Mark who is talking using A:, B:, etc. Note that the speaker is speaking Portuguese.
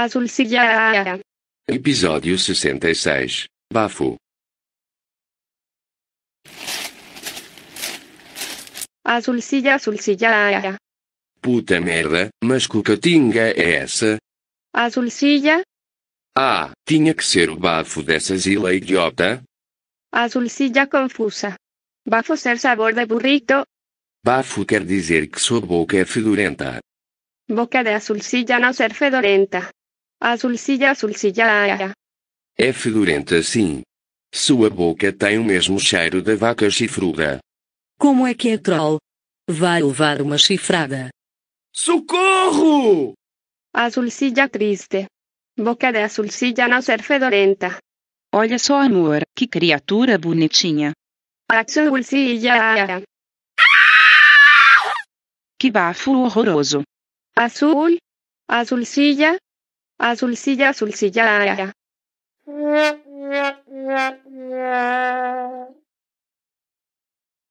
A: Azul Ciara.
B: Episódio 66. Bafo.
A: Azulcilla, azulcilha.
B: Puta merda, mas que catinga é essa?
A: Azulcilla?
B: Ah, tinha que ser o bafo dessa zila idiota.
A: Azulcilla confusa. Bafo ser sabor de burrito.
B: Bafo quer dizer que sua boca é fedorenta.
A: Boca de Azulcilla não ser fedorenta. Azulcilla, azulcilha.
B: É fedorenta sim. Sua boca tem o mesmo cheiro da vaca chifruda.
A: Como é que é troll? Vai levar uma chifrada. Socorro! Azulcilla triste. Boca de azulcilla não ser fedorenta. Olha só, amor, que criatura bonitinha. Azulcilha. Que bafo horroroso. Azul, Azulcilla. Azulcilla, azulcilla.